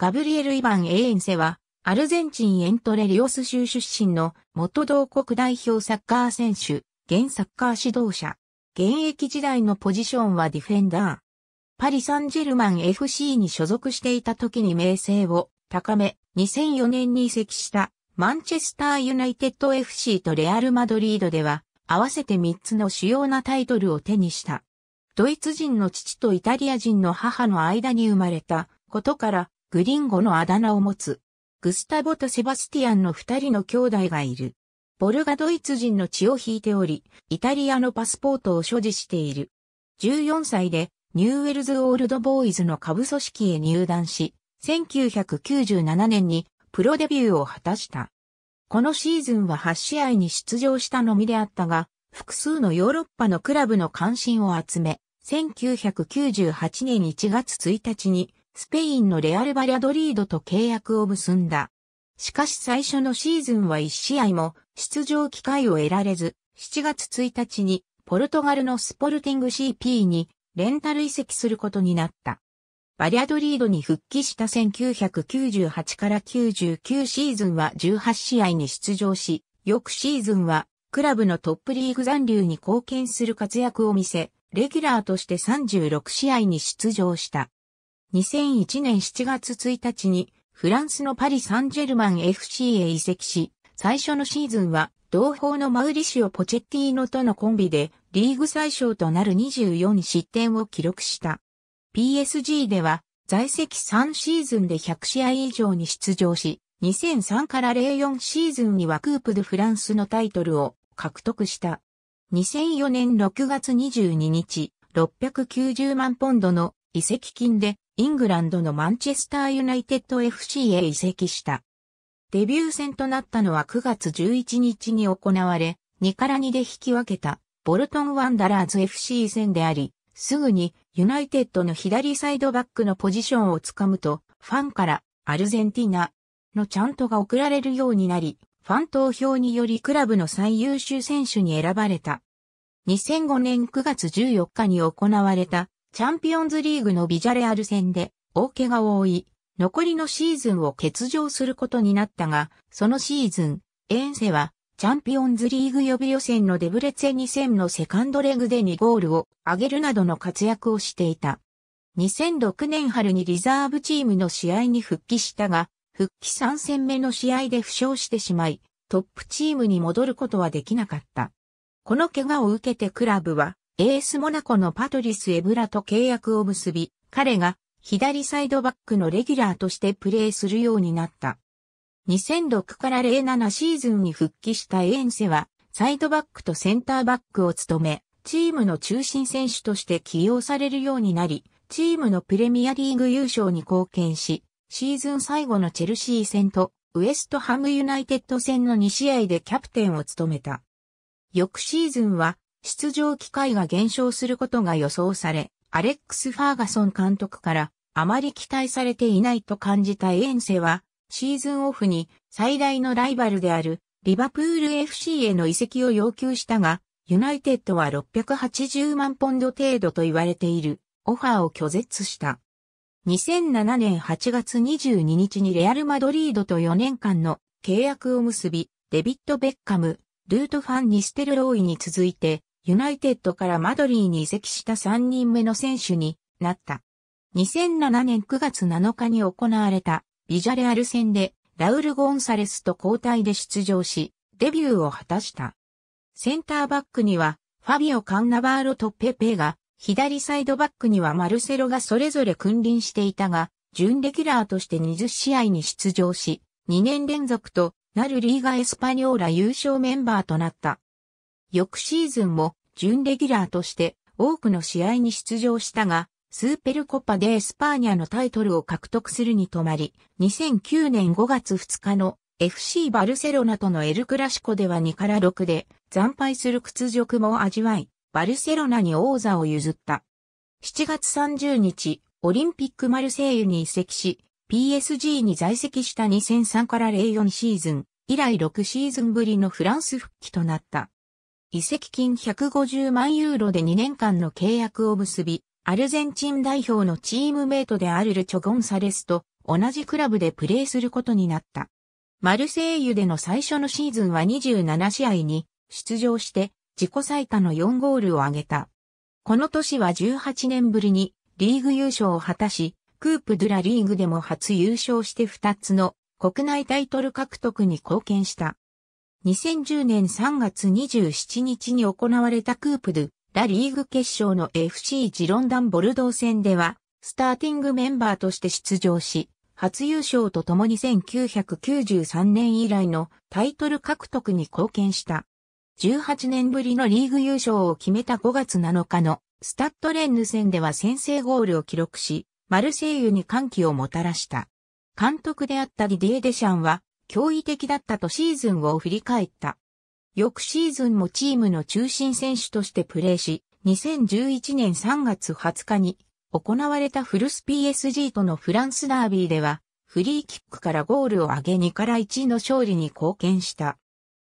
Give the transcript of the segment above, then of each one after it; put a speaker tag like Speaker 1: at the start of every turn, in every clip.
Speaker 1: ガブリエル・イヴァン・エーンセは、アルゼンチンエントレリオス州出身の元同国代表サッカー選手、現サッカー指導者。現役時代のポジションはディフェンダー。パリ・サンジェルマン FC に所属していた時に名声を高め、2004年に移籍したマンチェスター・ユナイテッド FC とレアル・マドリードでは、合わせて3つの主要なタイトルを手にした。ドイツ人の父とイタリア人の母の間に生まれたことから、グリンゴのあだ名を持つ、グスタボとセバスティアンの二人の兄弟がいる。ボルガドイツ人の血を引いており、イタリアのパスポートを所持している。14歳で、ニューウェルズ・オールド・ボーイズの下部組織へ入団し、1997年にプロデビューを果たした。このシーズンは8試合に出場したのみであったが、複数のヨーロッパのクラブの関心を集め、1998年1月1日にスペインのレアル・バリャドリードと契約を結んだ。しかし最初のシーズンは1試合も出場機会を得られず、7月1日にポルトガルのスポルティング CP にレンタル移籍することになった。バリアドリードに復帰した1998から99シーズンは18試合に出場し、翌シーズンはクラブのトップリーグ残留に貢献する活躍を見せ、レギュラーとして36試合に出場した。2001年7月1日にフランスのパリ・サンジェルマン FC へ移籍し、最初のシーズンは同胞のマウリシオ・ポチェッティーノとのコンビでリーグ最小となる24失点を記録した。PSG では在籍3シーズンで100試合以上に出場し、2003から04シーズンにはクープ・ド・フランスのタイトルを獲得した。2004年6月22日、690万ポンドの移籍金でイングランドのマンチェスターユナイテッド FC へ移籍した。デビュー戦となったのは9月11日に行われ、2から2で引き分けた、ボルトンワンダラーズ FC 戦であり、すぐにユナイテッドの左サイドバックのポジションをつかむと、ファンからアルゼンティナのチャントが送られるようになり、ファン投票によりクラブの最優秀選手に選ばれた。2005年9月14日に行われたチャンピオンズリーグのビジャレアル戦で大怪我を負い、残りのシーズンを欠場することになったが、そのシーズン、エンセはチャンピオンズリーグ予備予選のデブレツェ2戦のセカンドレグで2ゴールを挙げるなどの活躍をしていた。2006年春にリザーブチームの試合に復帰したが、復帰3戦目の試合で負傷してしまい、トップチームに戻ることはできなかった。この怪我を受けてクラブはエースモナコのパトリス・エブラと契約を結び、彼が左サイドバックのレギュラーとしてプレーするようになった。2006から07シーズンに復帰したエンセは、サイドバックとセンターバックを務め、チームの中心選手として起用されるようになり、チームのプレミアリーグ優勝に貢献し、シーズン最後のチェルシー戦とウエストハムユナイテッド戦の2試合でキャプテンを務めた。翌シーズンは出場機会が減少することが予想され、アレックス・ファーガソン監督からあまり期待されていないと感じたエンセは、シーズンオフに最大のライバルであるリバプール FC への移籍を要求したが、ユナイテッドは680万ポンド程度と言われているオファーを拒絶した。2007年8月22日にレアル・マドリードと4年間の契約を結び、デビッド・ベッカム、ルート・ファン・ニステルローイに続いてユナイテッドからマドリーに移籍した3人目の選手になった。2007年9月7日に行われたビジャレアル戦でラウル・ゴンサレスと交代で出場し、デビューを果たした。センターバックにはファビオ・カンナバーロとペペが、左サイドバックにはマルセロがそれぞれ君臨していたが、準レギュラーとして20試合に出場し、2年連続となるリーガエスパニョーラ優勝メンバーとなった。翌シーズンも準レギュラーとして多くの試合に出場したが、スーペルコパでエスパーニャのタイトルを獲得するに止まり、2009年5月2日の FC バルセロナとのエルクラシコでは2から6で惨敗する屈辱も味わい、バルセロナに王座を譲った。7月30日、オリンピックマルセイユに移籍し、PSG に在籍した2003から04シーズン、以来6シーズンぶりのフランス復帰となった。移籍金150万ユーロで2年間の契約を結び、アルゼンチン代表のチームメイトであるルチョ・ゴンサレスと同じクラブでプレーすることになった。マルセイユでの最初のシーズンは27試合に出場して自己最多の4ゴールを挙げた。この年は18年ぶりにリーグ優勝を果たし、クープ・ドゥラリーグでも初優勝して2つの国内タイトル獲得に貢献した。2010年3月27日に行われたクープドゥ、ラリーグ決勝の FC ジロンダンボルドー戦では、スターティングメンバーとして出場し、初優勝とともに1993年以来のタイトル獲得に貢献した。18年ぶりのリーグ優勝を決めた5月7日のスタッドレンヌ戦では先制ゴールを記録し、マルセイユに歓喜をもたらした。監督であったリディエ・デシャンは、驚異的だったとシーズンを振り返った。翌シーズンもチームの中心選手としてプレーし、2011年3月20日に行われたフルス PSG とのフランスダービーでは、フリーキックからゴールを上げ2から1の勝利に貢献した。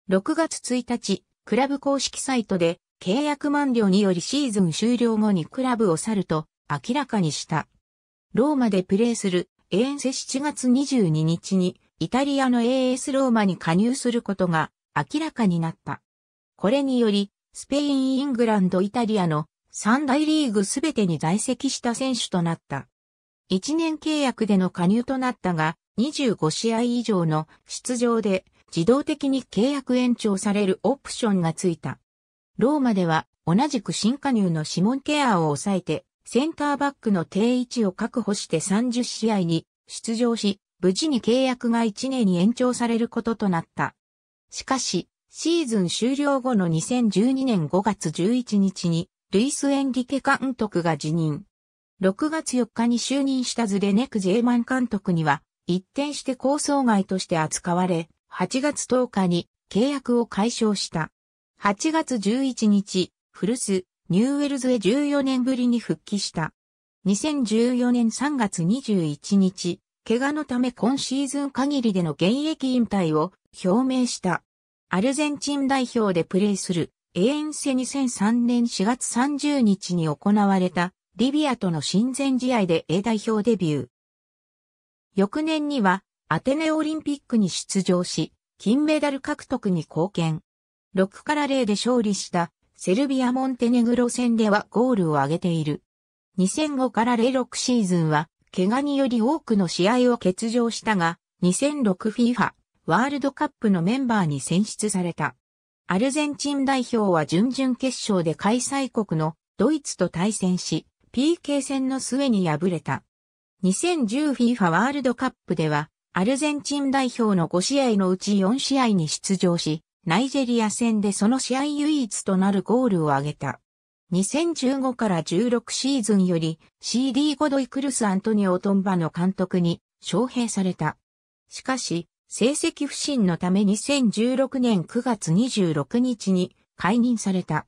Speaker 1: 6月1日、クラブ公式サイトで、契約満了によりシーズン終了後にクラブを去ると明らかにした。ローマでプレーする、エーンセ7月22日にイタリアの AS ローマに加入することが明らかになった。これにより、スペイン、イングランド、イタリアの三大リーグすべてに在籍した選手となった。1年契約での加入となったが、25試合以上の出場で自動的に契約延長されるオプションがついた。ローマでは同じく新加入のシモン・ケアを抑えてセンターバックの定位置を確保して30試合に出場し、無事に契約が1年に延長されることとなった。しかし、シーズン終了後の2012年5月11日に、ルイス・エンリケ監督が辞任。6月4日に就任したズレネク・ジェーマン監督には、一転して構想外として扱われ、8月10日に契約を解消した。8月11日、古巣、ニューウェルズへ14年ぶりに復帰した。2014年3月21日、怪我のため今シーズン限りでの現役引退を表明した。アルゼンチン代表でプレーするエエンセ2003年4月30日に行われたリビアとの親善試合で A 代表デビュー。翌年にはアテネオリンピックに出場し、金メダル獲得に貢献。6から0で勝利したセルビア・モンテネグロ戦ではゴールを挙げている。2005から06シーズンは怪我により多くの試合を欠場したが、2006FIFA ワールドカップのメンバーに選出された。アルゼンチン代表は準々決勝で開催国のドイツと対戦し、PK 戦の末に敗れた。2010FIFA ワールドカップでは、アルゼンチン代表の5試合のうち4試合に出場し、ナイジェリア戦でその試合唯一となるゴールを挙げた。2015から16シーズンより CD ゴドイクルス・アントニオ・トンバの監督に招聘された。しかし、成績不振のため2016年9月26日に解任された。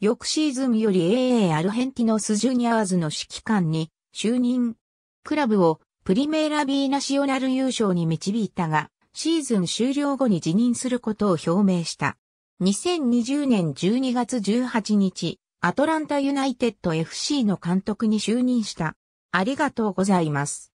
Speaker 1: 翌シーズンより AA アルヘンティノス・ジュニアーズの指揮官に就任。クラブをプリメーラ・ビーナシオナル優勝に導いたが、シーズン終了後に辞任することを表明した。2020年12月18日、アトランタユナイテッド FC の監督に就任した。ありがとうございます。